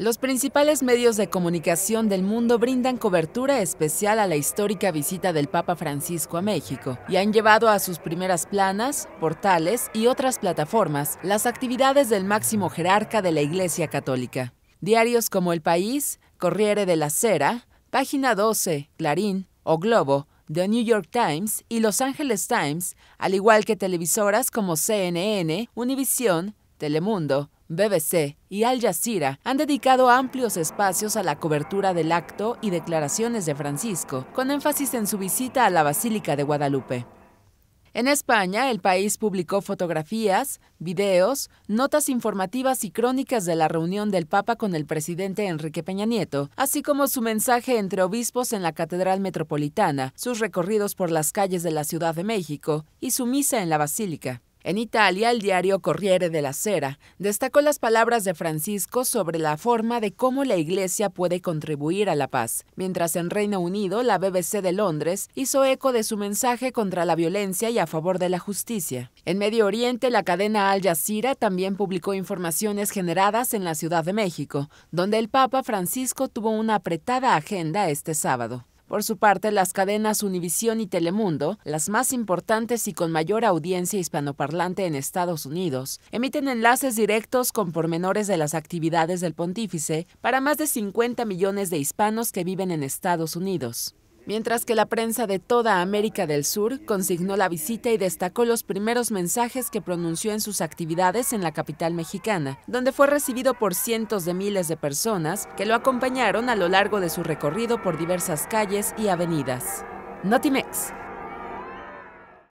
Los principales medios de comunicación del mundo brindan cobertura especial a la histórica visita del Papa Francisco a México y han llevado a sus primeras planas, portales y otras plataformas las actividades del máximo jerarca de la Iglesia Católica. Diarios como El País, Corriere de la Cera, Página 12, Clarín o Globo, The New York Times y Los Angeles Times, al igual que televisoras como CNN, Univisión, Telemundo, BBC y Al Jazeera han dedicado amplios espacios a la cobertura del acto y declaraciones de Francisco, con énfasis en su visita a la Basílica de Guadalupe. En España, el país publicó fotografías, videos, notas informativas y crónicas de la reunión del Papa con el presidente Enrique Peña Nieto, así como su mensaje entre obispos en la Catedral Metropolitana, sus recorridos por las calles de la Ciudad de México y su misa en la Basílica. En Italia, el diario Corriere de la Sera destacó las palabras de Francisco sobre la forma de cómo la Iglesia puede contribuir a la paz, mientras en Reino Unido la BBC de Londres hizo eco de su mensaje contra la violencia y a favor de la justicia. En Medio Oriente, la cadena Al Jazeera también publicó informaciones generadas en la Ciudad de México, donde el Papa Francisco tuvo una apretada agenda este sábado. Por su parte, las cadenas Univisión y Telemundo, las más importantes y con mayor audiencia hispanoparlante en Estados Unidos, emiten enlaces directos con pormenores de las actividades del pontífice para más de 50 millones de hispanos que viven en Estados Unidos mientras que la prensa de toda América del Sur consignó la visita y destacó los primeros mensajes que pronunció en sus actividades en la capital mexicana, donde fue recibido por cientos de miles de personas que lo acompañaron a lo largo de su recorrido por diversas calles y avenidas. Notimex,